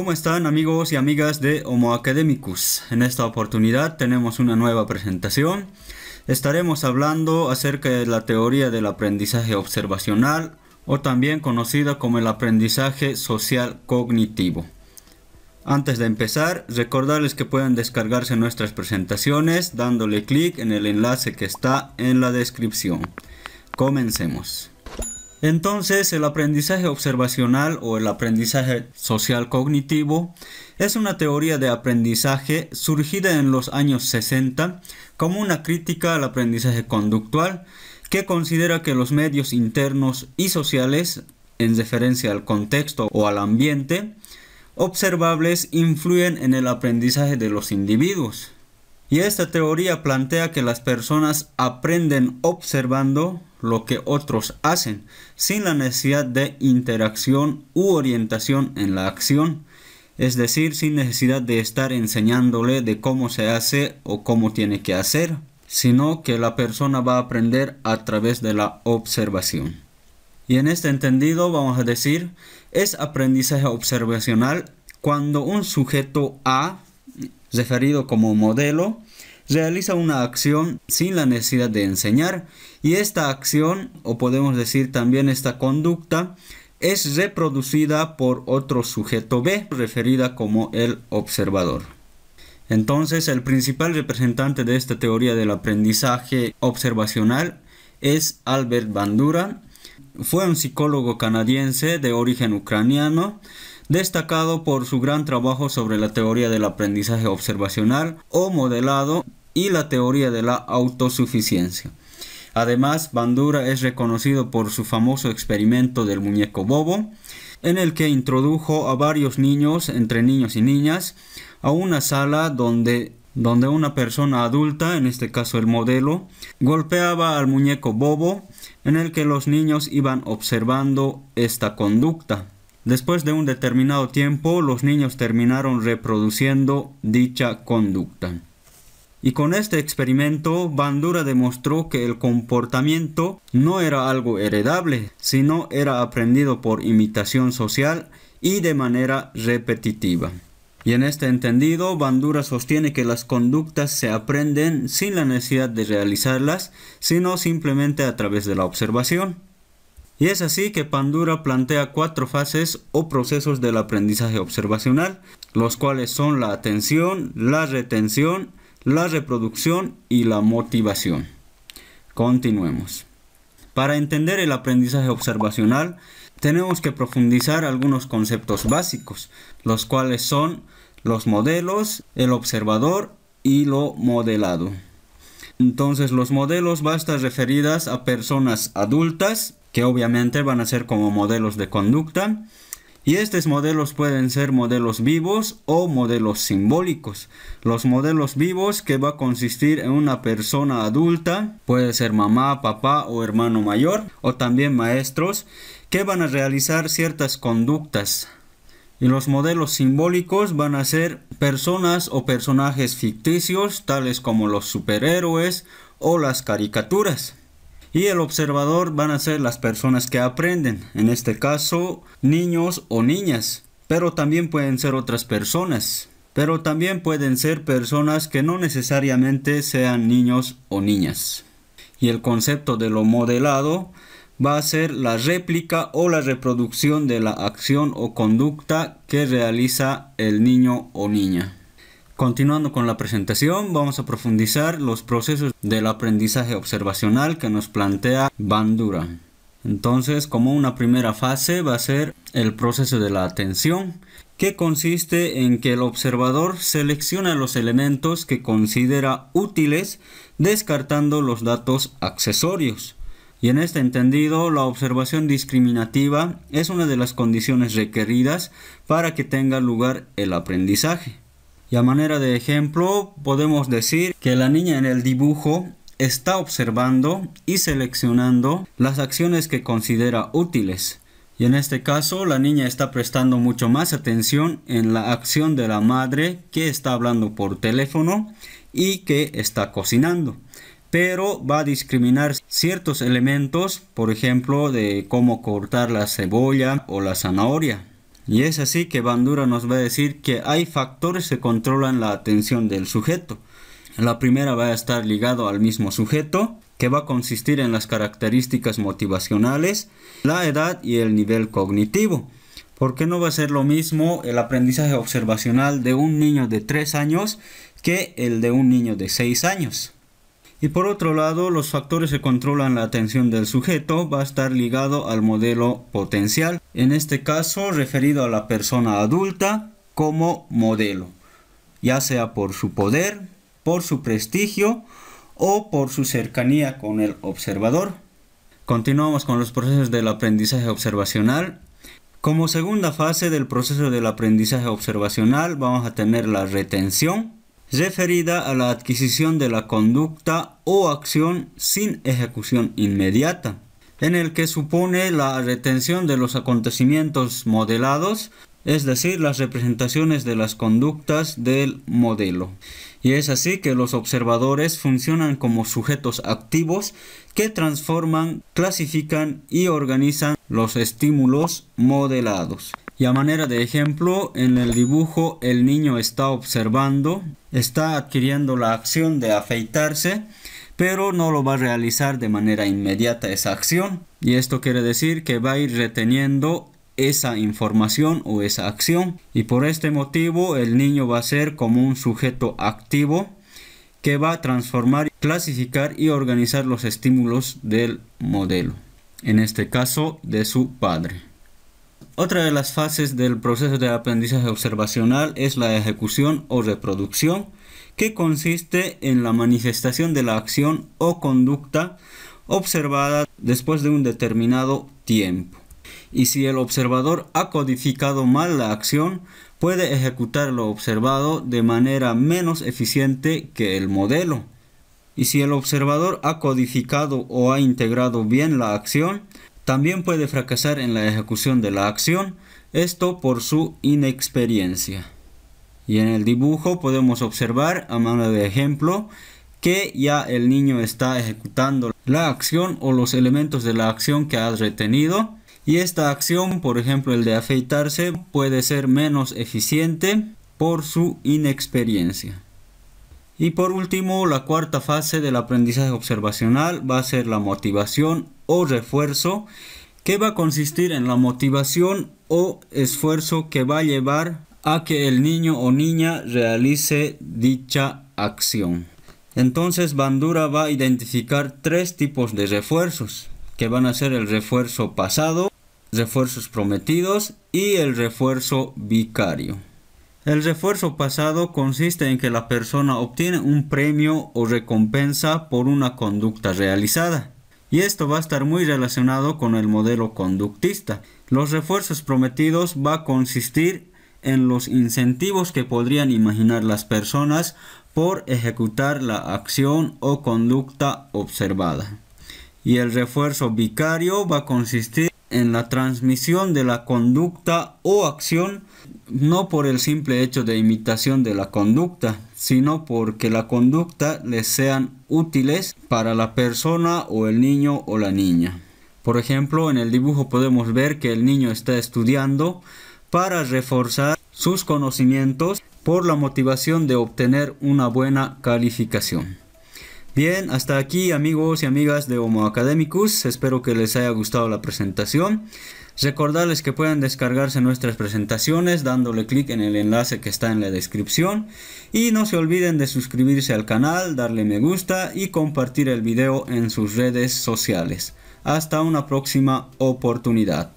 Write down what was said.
¿Cómo están amigos y amigas de Homo Academicus? En esta oportunidad tenemos una nueva presentación. Estaremos hablando acerca de la teoría del aprendizaje observacional o también conocida como el aprendizaje social cognitivo. Antes de empezar, recordarles que pueden descargarse nuestras presentaciones dándole clic en el enlace que está en la descripción. Comencemos. Entonces, el aprendizaje observacional o el aprendizaje social cognitivo es una teoría de aprendizaje surgida en los años 60 como una crítica al aprendizaje conductual que considera que los medios internos y sociales, en referencia al contexto o al ambiente, observables influyen en el aprendizaje de los individuos. Y esta teoría plantea que las personas aprenden observando lo que otros hacen, sin la necesidad de interacción u orientación en la acción, es decir, sin necesidad de estar enseñándole de cómo se hace o cómo tiene que hacer, sino que la persona va a aprender a través de la observación. Y en este entendido vamos a decir, es aprendizaje observacional cuando un sujeto A referido como modelo, realiza una acción sin la necesidad de enseñar y esta acción, o podemos decir también esta conducta, es reproducida por otro sujeto B, referida como el observador. Entonces, el principal representante de esta teoría del aprendizaje observacional es Albert Bandura. Fue un psicólogo canadiense de origen ucraniano destacado por su gran trabajo sobre la teoría del aprendizaje observacional o modelado y la teoría de la autosuficiencia. Además, Bandura es reconocido por su famoso experimento del muñeco bobo, en el que introdujo a varios niños, entre niños y niñas, a una sala donde, donde una persona adulta, en este caso el modelo, golpeaba al muñeco bobo, en el que los niños iban observando esta conducta. Después de un determinado tiempo, los niños terminaron reproduciendo dicha conducta. Y con este experimento, Bandura demostró que el comportamiento no era algo heredable, sino era aprendido por imitación social y de manera repetitiva. Y en este entendido, Bandura sostiene que las conductas se aprenden sin la necesidad de realizarlas, sino simplemente a través de la observación. Y es así que Pandura plantea cuatro fases o procesos del aprendizaje observacional, los cuales son la atención, la retención, la reproducción y la motivación. Continuemos. Para entender el aprendizaje observacional, tenemos que profundizar algunos conceptos básicos, los cuales son los modelos, el observador y lo modelado. Entonces los modelos van a estar referidas a personas adultas que obviamente van a ser como modelos de conducta. Y estos modelos pueden ser modelos vivos o modelos simbólicos. Los modelos vivos que va a consistir en una persona adulta, puede ser mamá, papá o hermano mayor, o también maestros, que van a realizar ciertas conductas. Y los modelos simbólicos van a ser personas o personajes ficticios, tales como los superhéroes o las caricaturas y el observador van a ser las personas que aprenden, en este caso niños o niñas, pero también pueden ser otras personas, pero también pueden ser personas que no necesariamente sean niños o niñas. Y el concepto de lo modelado va a ser la réplica o la reproducción de la acción o conducta que realiza el niño o niña. Continuando con la presentación, vamos a profundizar los procesos del aprendizaje observacional que nos plantea Bandura. Entonces, como una primera fase va a ser el proceso de la atención, que consiste en que el observador selecciona los elementos que considera útiles, descartando los datos accesorios. Y en este entendido, la observación discriminativa es una de las condiciones requeridas para que tenga lugar el aprendizaje. Y a manera de ejemplo, podemos decir que la niña en el dibujo está observando y seleccionando las acciones que considera útiles. Y en este caso, la niña está prestando mucho más atención en la acción de la madre que está hablando por teléfono y que está cocinando. Pero va a discriminar ciertos elementos, por ejemplo, de cómo cortar la cebolla o la zanahoria. Y es así que Bandura nos va a decir que hay factores que controlan la atención del sujeto. La primera va a estar ligado al mismo sujeto, que va a consistir en las características motivacionales, la edad y el nivel cognitivo. ¿Por qué no va a ser lo mismo el aprendizaje observacional de un niño de 3 años que el de un niño de 6 años. Y por otro lado, los factores que controlan la atención del sujeto va a estar ligado al modelo potencial, en este caso referido a la persona adulta como modelo, ya sea por su poder, por su prestigio o por su cercanía con el observador. Continuamos con los procesos del aprendizaje observacional. Como segunda fase del proceso del aprendizaje observacional vamos a tener la retención, referida a la adquisición de la conducta o acción sin ejecución inmediata, en el que supone la retención de los acontecimientos modelados, es decir, las representaciones de las conductas del modelo. Y es así que los observadores funcionan como sujetos activos que transforman, clasifican y organizan los estímulos modelados. Y a manera de ejemplo, en el dibujo el niño está observando, está adquiriendo la acción de afeitarse, pero no lo va a realizar de manera inmediata esa acción. Y esto quiere decir que va a ir reteniendo esa información o esa acción. Y por este motivo el niño va a ser como un sujeto activo que va a transformar, clasificar y organizar los estímulos del modelo, en este caso de su padre. Otra de las fases del proceso de aprendizaje observacional es la ejecución o reproducción, que consiste en la manifestación de la acción o conducta observada después de un determinado tiempo. Y si el observador ha codificado mal la acción, puede ejecutar lo observado de manera menos eficiente que el modelo. Y si el observador ha codificado o ha integrado bien la acción, también puede fracasar en la ejecución de la acción, esto por su inexperiencia. Y en el dibujo podemos observar a mano de ejemplo que ya el niño está ejecutando la acción o los elementos de la acción que ha retenido. Y esta acción, por ejemplo el de afeitarse, puede ser menos eficiente por su inexperiencia. Y por último, la cuarta fase del aprendizaje observacional va a ser la motivación o refuerzo, que va a consistir en la motivación o esfuerzo que va a llevar a que el niño o niña realice dicha acción. Entonces Bandura va a identificar tres tipos de refuerzos, que van a ser el refuerzo pasado, refuerzos prometidos y el refuerzo vicario. El refuerzo pasado consiste en que la persona obtiene un premio o recompensa por una conducta realizada. Y esto va a estar muy relacionado con el modelo conductista. Los refuerzos prometidos va a consistir en los incentivos que podrían imaginar las personas por ejecutar la acción o conducta observada. Y el refuerzo vicario va a consistir en la transmisión de la conducta o acción no por el simple hecho de imitación de la conducta, sino porque la conducta les sean útiles para la persona o el niño o la niña. Por ejemplo, en el dibujo podemos ver que el niño está estudiando para reforzar sus conocimientos por la motivación de obtener una buena calificación. Bien, hasta aquí amigos y amigas de Homo Academicus, espero que les haya gustado la presentación. Recordarles que pueden descargarse nuestras presentaciones dándole clic en el enlace que está en la descripción y no se olviden de suscribirse al canal, darle me gusta y compartir el video en sus redes sociales. Hasta una próxima oportunidad.